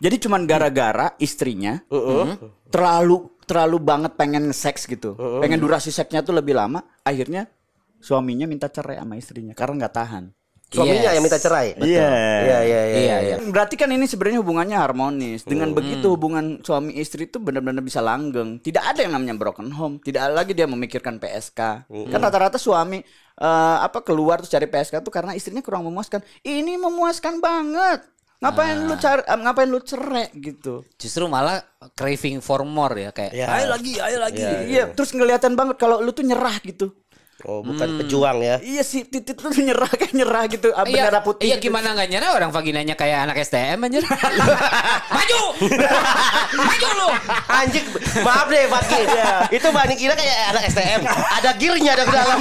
Jadi cuman gara-gara istrinya uh-uh. terlalu terlalu banget pengen seks gitu. Uh-uh. Pengen durasi seksnya tuh lebih lama, akhirnya suaminya minta cerai sama istrinya karena nggak tahan. Suaminya yes. yang minta cerai. Iya iya iya, iya. iya iya iya. Berarti kan ini sebenarnya hubungannya harmonis. Dengan hmm. begitu hubungan suami istri itu benar-benar bisa langgeng. Tidak ada yang namanya broken home. Tidak lagi dia memikirkan PSK. Hmm. Kan rata-rata suami uh, apa keluar terus cari PSK tuh karena istrinya kurang memuaskan. Ini memuaskan banget. Ngapain nah. lu cari ngapain lu ah. cerek gitu. Justru malah craving for more ya kayak. Ya. Ayo lagi, ayo lagi. Ya, iya, ya. terus ngeliatan banget kalau lu tuh nyerah gitu. Oh, bukan hmm. pejuang ya. Iya sih, titit tuh nyerah kayak nyerah gitu, abis iya, putih. Iya, gitu. gimana nggak nyerah orang vaginanya kayak anak STM aja Maju! Maju lu. Anjing, maaf deh pakai iya. Itu banyak kira kayak anak STM. Ada gearnya ada ke dalam.